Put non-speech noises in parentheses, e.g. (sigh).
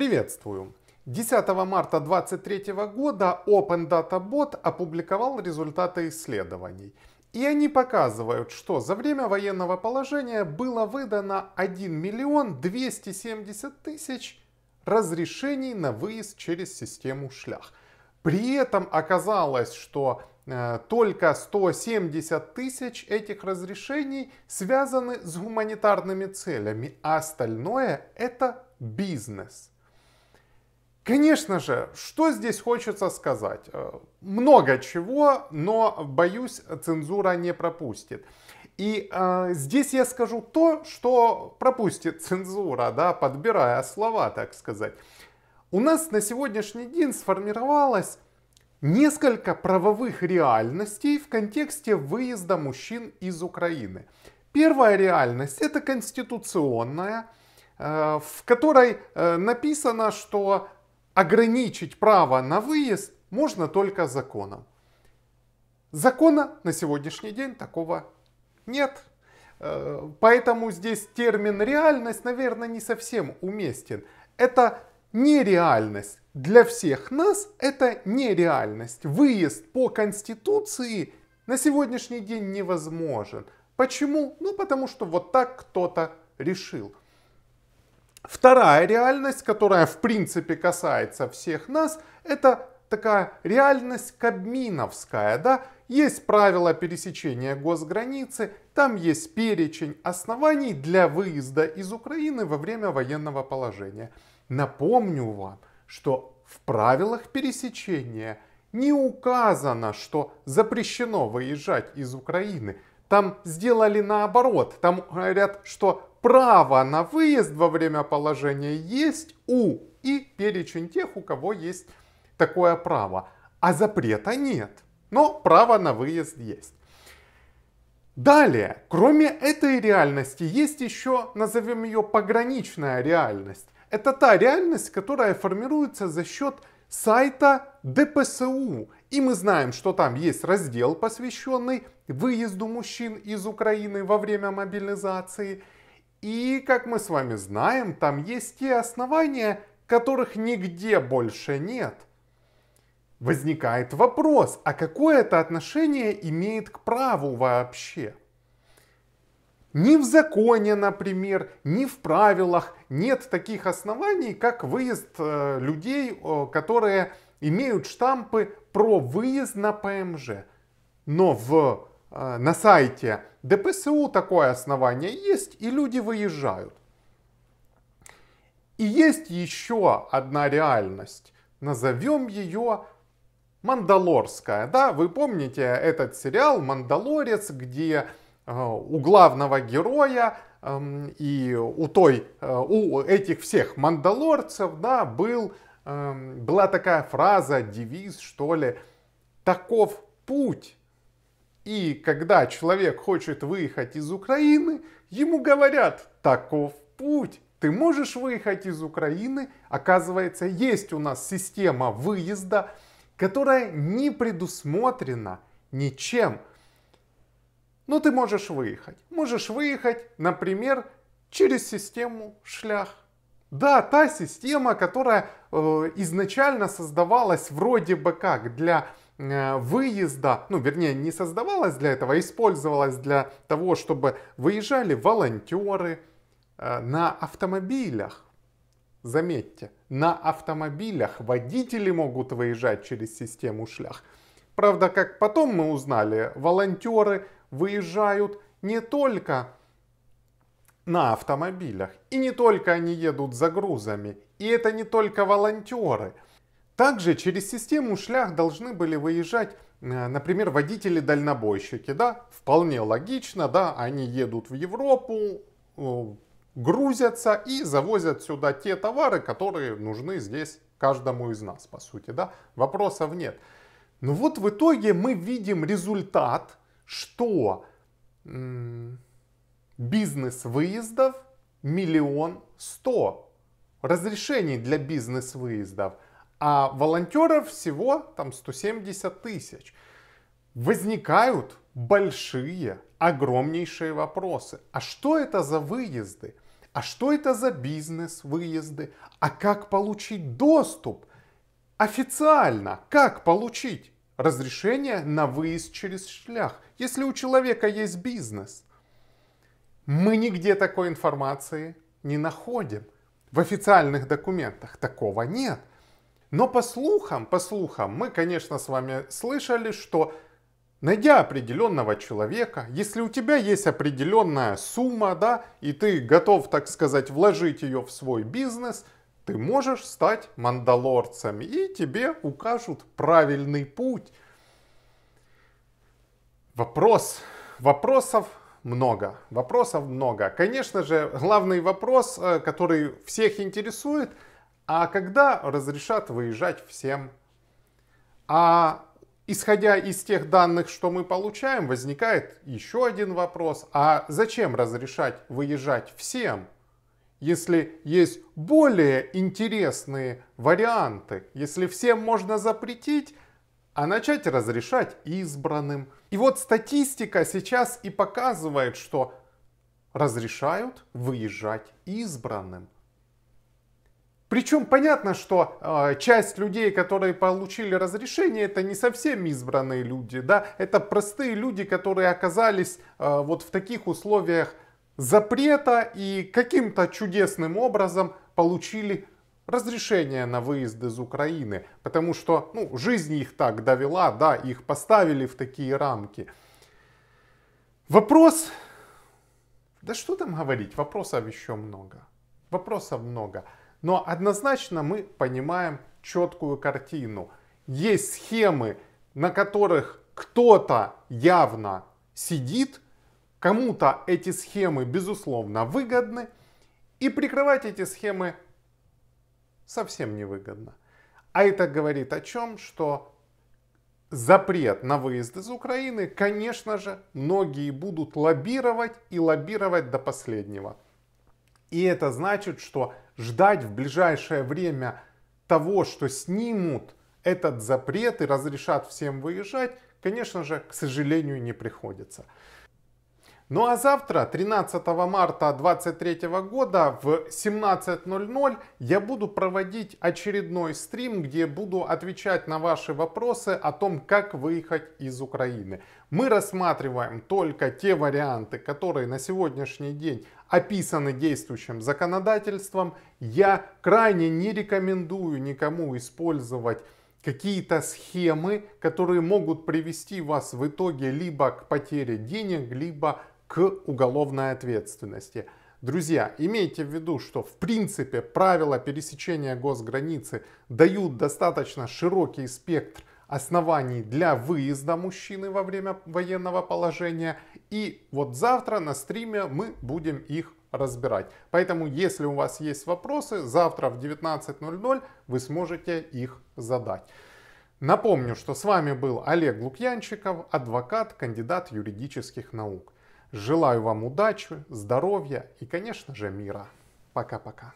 Приветствую! 10 марта 2023 года Open Data Bot опубликовал результаты исследований. И они показывают, что за время военного положения было выдано 1 миллион 270 тысяч разрешений на выезд через систему шлях. При этом оказалось, что э, только 170 тысяч этих разрешений связаны с гуманитарными целями, а остальное это бизнес. Конечно же, что здесь хочется сказать? Э, много чего, но, боюсь, цензура не пропустит. И э, здесь я скажу то, что пропустит (laughs) цензура, да, подбирая слова, так сказать. У нас на сегодняшний день сформировалось несколько правовых реальностей в контексте выезда мужчин из Украины. Первая реальность это конституционная, э, в которой э, написано, что ограничить право на выезд можно только законом. Закона на сегодняшний день такого нет. Э, поэтому здесь термин реальность, наверное, не совсем уместен. Это нереальность. Для всех нас это нереальность. Выезд по Конституции на сегодняшний день невозможен. Почему? Ну, потому что вот так кто-то решил. Вторая реальность, которая в принципе касается всех нас, это такая реальность кабминовская, да, есть правила пересечения госграницы, там есть перечень оснований для выезда из Украины во время военного положения. Напомню вам, что в правилах пересечения не указано, что запрещено выезжать из Украины. Там сделали наоборот. Там говорят, что право на выезд во время положения есть у и перечень тех, у кого есть такое право. А запрета нет. Но право на выезд есть. Далее, кроме этой реальности, есть еще, назовем ее, пограничная реальность. Это та реальность, которая формируется за счет сайта ДПСУ. И мы знаем, что там есть раздел, посвященный выезду мужчин из Украины во время мобилизации. И, как мы с вами знаем, там есть те основания, которых нигде больше нет. Возникает вопрос, а какое это отношение имеет к праву вообще? Ни в законе, например, ни в правилах нет таких оснований, как выезд э, людей, которые имеют штампы про выезд на ПМЖ. Но в, э, на сайте ДПСУ такое основание есть, и люди выезжают. И есть еще одна реальность. Назовем ее Мандалорская. Да, вы помните этот сериал Мандалорец, где э, у главного героя э, и у той, э, у этих всех мандалорцев, да, был Эм, была такая фраза, девиз, что ли, таков путь. И когда человек хочет выехать из Украины, ему говорят, таков путь. Ты можешь выехать из Украины, оказывается, есть у нас система выезда, которая не предусмотрена ничем. Но ну, ты можешь выехать. Можешь выехать, например, через систему шлях. Да, та система, которая э, изначально создавалась вроде бы как для э, выезда, ну вернее не создавалась для этого, а использовалась для того, чтобы выезжали волонтеры э, на автомобилях. Заметьте, на автомобилях водители могут выезжать через систему шлях. Правда, как потом мы узнали, волонтеры выезжают не только на автомобилях. И не только они едут за грузами, и это не только волонтеры. Также через систему шлях должны были выезжать, э, например, водители-дальнобойщики, да, вполне логично, да, они едут в Европу, э, грузятся и завозят сюда те товары, которые нужны здесь каждому из нас, по сути, да, вопросов нет. Но вот в итоге мы видим результат, что бизнес-выездов миллион сто разрешений для бизнес-выездов, а волонтеров всего там 170 тысяч. Возникают большие, огромнейшие вопросы. А что это за выезды? А что это за бизнес-выезды? А как получить доступ? Официально, как получить разрешение на выезд через шлях, если у человека есть бизнес – мы нигде такой информации не находим. В официальных документах такого нет. Но по слухам, по слухам, мы, конечно, с вами слышали, что найдя определенного человека, если у тебя есть определенная сумма, да, и ты готов, так сказать, вложить ее в свой бизнес, ты можешь стать мандалорцем, и тебе укажут правильный путь. Вопрос, вопросов много, вопросов много. Конечно же, главный вопрос, э, который всех интересует, а когда разрешат выезжать всем? А исходя из тех данных, что мы получаем, возникает еще один вопрос. А зачем разрешать выезжать всем, если есть более интересные варианты? Если всем можно запретить, а начать разрешать избранным. И вот статистика сейчас и показывает, что разрешают выезжать избранным. Причем понятно, что э, часть людей, которые получили разрешение, это не совсем избранные люди, да, это простые люди, которые оказались э, вот в таких условиях запрета и каким-то чудесным образом получили разрешение на выезд из Украины, потому что ну, жизнь их так довела, да, их поставили в такие рамки. Вопрос, да что там говорить, вопросов еще много, вопросов много. Но однозначно мы понимаем четкую картину. Есть схемы, на которых кто-то явно сидит, кому-то эти схемы безусловно выгодны, и прикрывать эти схемы совсем невыгодно. А это говорит о чем, что запрет на выезд из Украины, конечно же, многие будут лоббировать и лоббировать до последнего. И это значит, что ждать в ближайшее время того, что снимут этот запрет и разрешат всем выезжать, конечно же, к сожалению, не приходится. Ну а завтра, 13 марта 2023 года в 17.00 я буду проводить очередной стрим, где буду отвечать на ваши вопросы о том, как выехать из Украины. Мы рассматриваем только те варианты, которые на сегодняшний день описаны действующим законодательством. Я крайне не рекомендую никому использовать какие-то схемы, которые могут привести вас в итоге либо к потере денег, либо к уголовной ответственности. Друзья, имейте в виду, что в принципе правила пересечения госграницы дают достаточно широкий спектр оснований для выезда мужчины во время военного положения. И вот завтра на стриме мы будем их разбирать. Поэтому, если у вас есть вопросы, завтра в 19.00 вы сможете их задать. Напомню, что с вами был Олег Лукьянчиков, адвокат, кандидат юридических наук. Желаю вам удачи, здоровья и, конечно же, мира. Пока-пока.